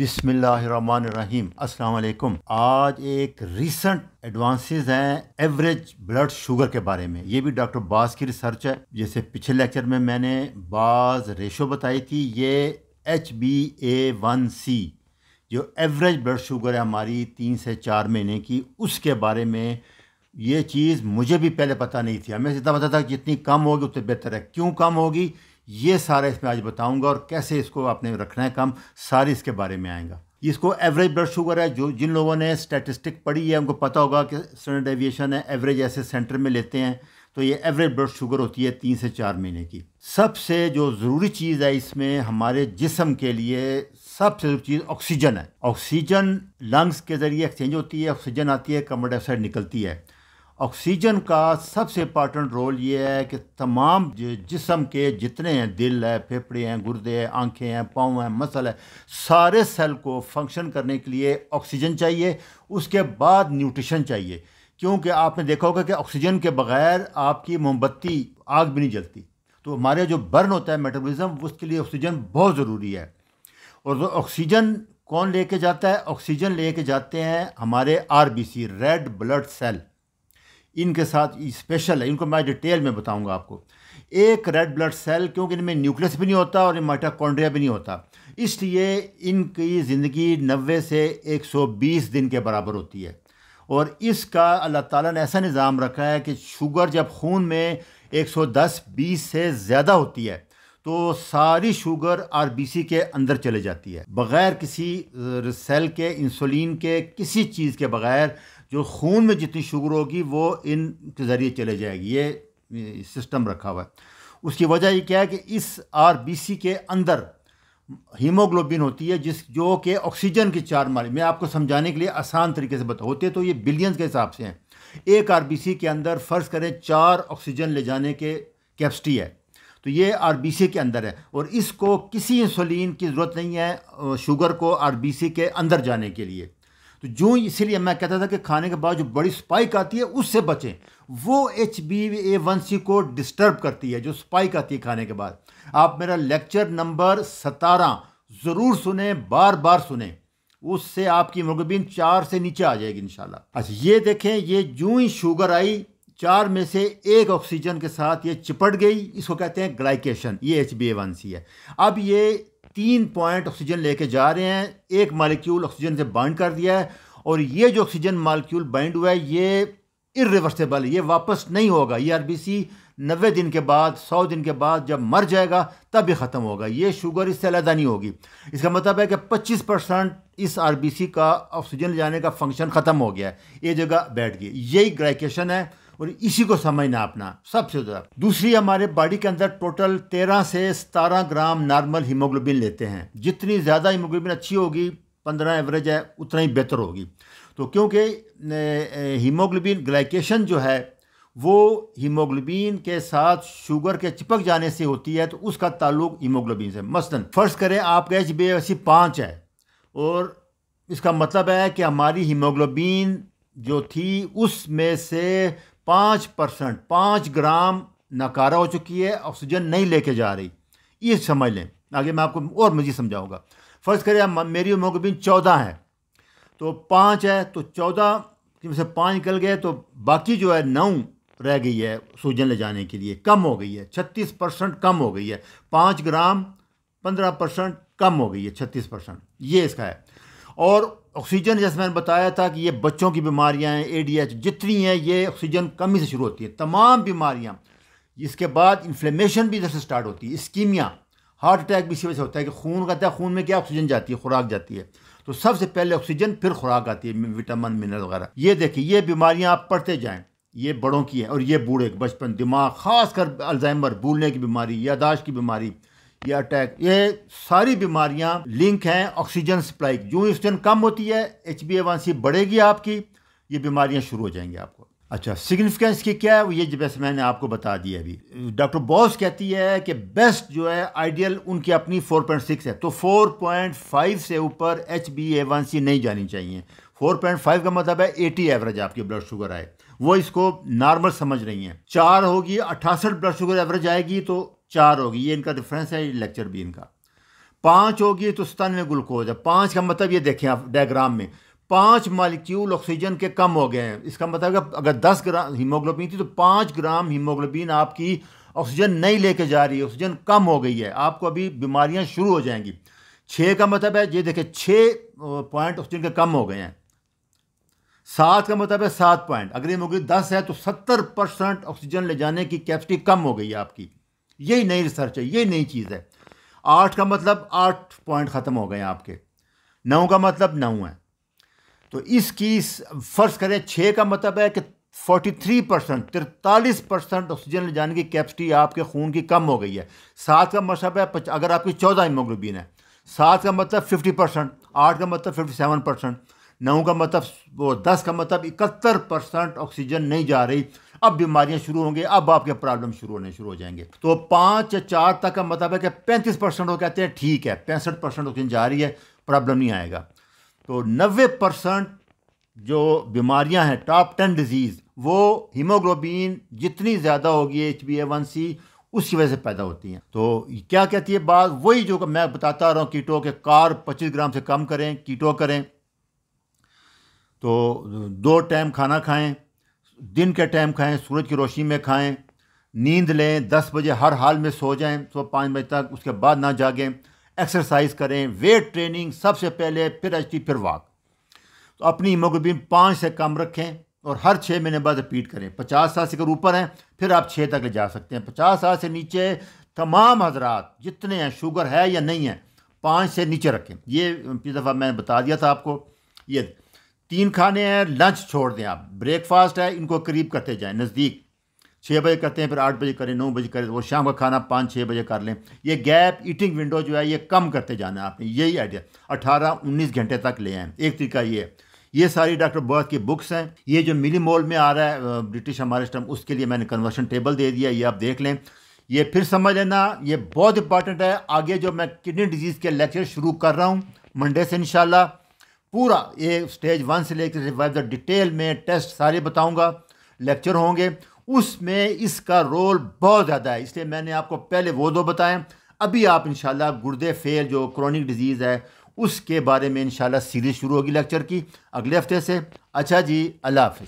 बिस्मिल्लाहिर्रहमानिर्रहीम अस्सलाम आज एक रिसेंट एडवांसेस हैं एवरेज ब्लड शुगर के बारे में ये भी डॉक्टर बास की रिसर्च है जैसे पिछले लेक्चर में मैंने बाज रेशो बताई थी ये H B A one C जो एवरेज ब्लड शुगर है हमारी तीन से चार महीने की उसके बारे में ये चीज़ मुझे भी पहले पता नहीं थी हमें इतना पता था कि जितनी कम होगी उतनी बेहतर है क्यों कम होगी ये सारा इसमें आज बताऊंगा और कैसे इसको आपने रखना है कम सारी इसके बारे में आएगा इसको एवरेज ब्लड शुगर है जो जिन लोगों ने स्टैटिस्टिक पढ़ी है उनको पता होगा कि स्टैंडर्ड एविएशन है एवरेज ऐसे सेंटर में लेते हैं तो ये एवरेज ब्लड शुगर होती है तीन से चार महीने की सबसे जो ज़रूरी चीज़ है इसमें हमारे जिसम के लिए सबसे ज़रूरी चीज़ ऑक्सीजन है ऑक्सीजन लंग्स के ज़रिए एक्सचेंज होती है ऑक्सीजन आती है कार्बन डाइऑक्साइड निकलती है ऑक्सीजन का सबसे इम्पॉर्टेंट रोल ये है कि तमाम जिसम के जितने हैं दिल है फेफड़े हैं गुर्दे हैं आंखें हैं पाँव हैं मसल है सारे सेल को फंक्शन करने के लिए ऑक्सीजन चाहिए उसके बाद न्यूट्रिशन चाहिए क्योंकि आपने देखा होगा कि ऑक्सीजन के बगैर आपकी मोमबत्ती आग भी नहीं जलती तो हमारे जो बर्न होता है मेटाबॉलिज्म उसके लिए ऑक्सीजन बहुत ज़रूरी है और जो ऑक्सीजन कौन लेके जाता है ऑक्सीजन लेके जाते हैं हमारे आरबीसी रेड ब्लड सेल इनके साथ स्पेशल है इनको मैं डिटेल में बताऊंगा आपको एक रेड ब्लड सेल क्योंकि इनमें न्यूक्लियस भी नहीं होता और माइटाकॉन्ड्रिया भी नहीं होता इसलिए इनकी ज़िंदगी नबे से 120 दिन के बराबर होती है और इसका अल्लाह ताला ने ऐसा निज़ाम रखा है कि शुगर जब खून में 110 20 से ज़्यादा होती है तो सारी शुगर आर के अंदर चले जाती है बग़ैर किसी सेल के इंसुलिन के किसी चीज़ के बग़ैर जो खून में जितनी शुगर होगी वो इन के ज़रिए चले जाएगी ये सिस्टम रखा हुआ है उसकी वजह ये क्या है कि इस सी के अंदर हीमोग्लोबिन होती है जिस जो कि ऑक्सीजन की चार माली मैं आपको समझाने के लिए आसान तरीके से बता होते तो ये बिलियंस के हिसाब से हैं एक सी के अंदर फ़र्ज़ करें चार ऑक्सीजन ले जाने के कैपेसिटी है तो ये सी के अंदर है और इसको किसी इंसुलिन की ज़रूरत नहीं है शुगर को सी के अंदर जाने के लिए तो जो इसलिए मैं कहता था कि खाने के बाद जो बड़ी स्पाइक आती है उससे बचें वो H B A one C को डिस्टर्ब करती है जो स्पाइक आती है खाने के बाद आप मेरा लेक्चर नंबर सतारह ज़रूर सुने बार बार सुने उससे आपकी हीमोग्लोबिन चार से नीचे आ जाएगी इनशाला अच्छा ये देखें ये जूँ ही शुगर आई चार में से एक ऑक्सीजन के साथ ये चिपट गई इसको कहते हैं ग्लाइकेशन ये H B A one C है अब ये तीन पॉइंट ऑक्सीजन लेके जा रहे हैं एक मालिक्यूल ऑक्सीजन से बाइंड कर दिया है और ये जो ऑक्सीजन मालिक्यूल बाइंड हुआ है ये इरिवर्सेबल ये वापस नहीं होगा ये सी नबे दिन के बाद सौ दिन के बाद जब मर जाएगा तब ये ख़त्म होगा ये शुगर इससे अलहदा नहीं होगी इसका मतलब है कि पच्चीस परसेंट इस सी का ऑक्सीजन ले जाने का फंक्शन ख़त्म हो गया है ये जगह बैठ गई यही ग्लाइकेशन है और इसी को समझना अपना सबसे ज़्यादा दूसरी हमारे बॉडी के अंदर टोटल तेरह से सतारह ग्राम नॉर्मल हीमोग्लोबिन लेते हैं जितनी ज़्यादा हीमोग्लोबिन अच्छी होगी पंद्रह एवरेज है उतना ही बेहतर होगी तो क्योंकि हीमोग्लोबिन ग्लाइकेशन जो है वो हीमोग्लोबिन के साथ शुगर के चिपक जाने से होती है तो उसका ताल्लुक हीमोग्लोबिन से मसलन फ़र्ज़ करें आप एच बेवसी पाँच है और इसका मतलब है कि हमारी हीमोग्लोबिन जो थी उसमें से पाँच परसेंट पाँच ग्राम नकारा हो चुकी है ऑक्सीजन नहीं लेके जा रही ये समझ लें आगे मैं आपको और मजीद समझाऊंगा फ़र्ज़ करिए मेरी हीमोग्लोबिन चौदह है तो पाँच है तो चौदह में से पाँच निकल गए तो बाकी जो है नौ रह गई है सूजन ले जाने के लिए कम हो गई है छत्तीस परसेंट कम हो गई है पाँच ग्राम पंद्रह परसेंट कम हो गई है छत्तीस परसेंट ये इसका है और ऑक्सीजन जैसे मैंने बताया था कि ये बच्चों की बीमारियाँ हैं एडीएच जितनी हैं ये ऑक्सीजन कमी से शुरू होती है तमाम बीमारियाँ इसके बाद इन्फ्लेमेशन भी इधर से स्टार्ट होती है स्कीमिया हार्ट अटैक भी इसी वजह से होता है कि खून कहता है खून में क्या ऑक्सीजन जाती है खुराक जाती है तो सबसे पहले ऑक्सीजन फिर खुराक आती है विटामिन मिनरल वगैरह ये देखिए ये बीमारियाँ आप पढ़ते जाएँ ये बड़ों की है और ये बूढ़े बचपन दिमाग खास कर अल्जाइमर भूलने की बीमारी यादाश्त की बीमारी या अटैक ये सारी बीमारियां लिंक हैं ऑक्सीजन सप्लाई जो ऑक्सीजन कम होती है एच बी ए बढ़ेगी आपकी ये बीमारियां शुरू हो जाएंगी आपको अच्छा सिग्निफिकेंस की क्या है ये जैसे मैंने आपको बता दिया अभी डॉक्टर बॉस कहती है कि बेस्ट जो है आइडियल उनकी अपनी 4.6 है तो 4.5 से ऊपर एच बी ए नहीं जानी चाहिए 4.5 का मतलब है 80 एवरेज आपकी ब्लड शुगर आए वो इसको नॉर्मल समझ रही हैं चार होगी अट्ठासठ ब्लड शुगर एवरेज आएगी तो चार होगी ये इनका डिफरेंस है लेक्चर भी इनका पाँच होगी तो सतानवे ग्लूकोज है पाँच का मतलब ये देखें आप डायग्राम में पाँच मालिक्यूल ऑक्सीजन के कम हो गए हैं इसका मतलब अगर दस ग्राम हीमोग्लोबिन थी तो पाँच ग्राम हीमोग्लोबिन आपकी ऑक्सीजन नहीं लेके जा रही है ऑक्सीजन कम हो गई है आपको अभी बीमारियां शुरू हो जाएंगी छः का मतलब है ये देखें छः पॉइंट ऑक्सीजन के कम हो गए हैं सात का मतलब है सात पॉइंट अगर ये मोगी दस है तो सत्तर परसेंट ऑक्सीजन ले जाने की कैपेसिटी कम हो गई है आपकी यही नई रिसर्च है यही नई चीज़ है आठ का मतलब आठ पॉइंट ख़त्म हो गए आपके नौ का मतलब नौ है तो इसकी फ़र्ज़ करें छः का मतलब है कि फोर्टी थ्री परसेंट तिरतालीस परसेंट ऑक्सीजन ले जाने की कैपेसिटी आपके खून की कम हो गई है सात का मतलब है अगर आपकी चौदह हीमोग्लोबिन है सात का मतलब फिफ्टी परसेंट आठ का मतलब फिफ्टी सेवन परसेंट नौ का मतलब वो दस का मतलब इकहत्तर परसेंट ऑक्सीजन नहीं जा रही अब बीमारियां शुरू होंगी अब आपके प्रॉब्लम शुरू होने शुरू हो जाएंगे तो पांच या चार तक का मतलब है कि पैंतीस परसेंट वो कहते हैं ठीक है पैंसठ परसेंट ऑक्सीजन जा रही है प्रॉब्लम नहीं आएगा तो नब्बे परसेंट जो बीमारियां हैं टॉप टेन डिजीज़ वो हीमोग्लोबिन जितनी ज़्यादा होगी H B A one C उसकी वजह से पैदा होती हैं तो क्या कहती है बात वही जो मैं बताता रहा हूँ कीटो के कार पच्चीस ग्राम से कम करें कीटो करें तो दो टाइम खाना खाएं दिन के टाइम खाएं सूरज की रोशनी में खाएं नींद लें दस बजे हर हाल में सो जाएं सुबह पाँच बजे तक उसके बाद ना जागें एक्सरसाइज करें वेट ट्रेनिंग सबसे पहले फिर एच फिर वाक तो अपनी मोगबिन पाँच से कम रखें और हर छः महीने बाद रिपीट करें पचास साल से अगर ऊपर हैं फिर आप छः तक ले जा सकते हैं पचास साल से नीचे तमाम हजरात जितने हैं शुगर है या नहीं है पाँच से नीचे रखें ये पिछली दफ़ा मैंने बता दिया था आपको ये तीन खाने हैं लंच छोड़ दें आप ब्रेकफास्ट है इनको करीब करते जाएं नज़दीक छः बजे करते हैं फिर आठ बजे करें नौ बजे करें तो वो शाम का खाना पाँच छः बजे कर लें ये गैप ईटिंग विंडो जो है ये कम करते जाना आपने यही आइडिया अठारह उन्नीस घंटे तक ले आए एक तरीका ये है ये सारी डॉक्टर बर्थ की बुक्स हैं ये जो मिली मॉल में आ रहा है ब्रिटिश हमारे स्टम उसके लिए मैंने कन्वर्शन टेबल दे दिया ये आप देख लें ये फिर समझ लेना ये बहुत इंपॉर्टेंट है आगे जो मैं किडनी डिजीज़ के लेक्चर शुरू कर रहा हूँ मंडे से इंशाल्लाह पूरा ये स्टेज वन से लेकर स्टेज डिटेल में टेस्ट सारे बताऊंगा लेक्चर होंगे उसमें इसका रोल बहुत ज़्यादा है इसलिए मैंने आपको पहले वो दो बताएं अभी आप इन गुर्दे फेल जो क्रॉनिक डिजीज़ है उसके बारे में इन सीरीज़ शुरू होगी लेक्चर की अगले हफ्ते से अच्छा जी अल्लाह हाफि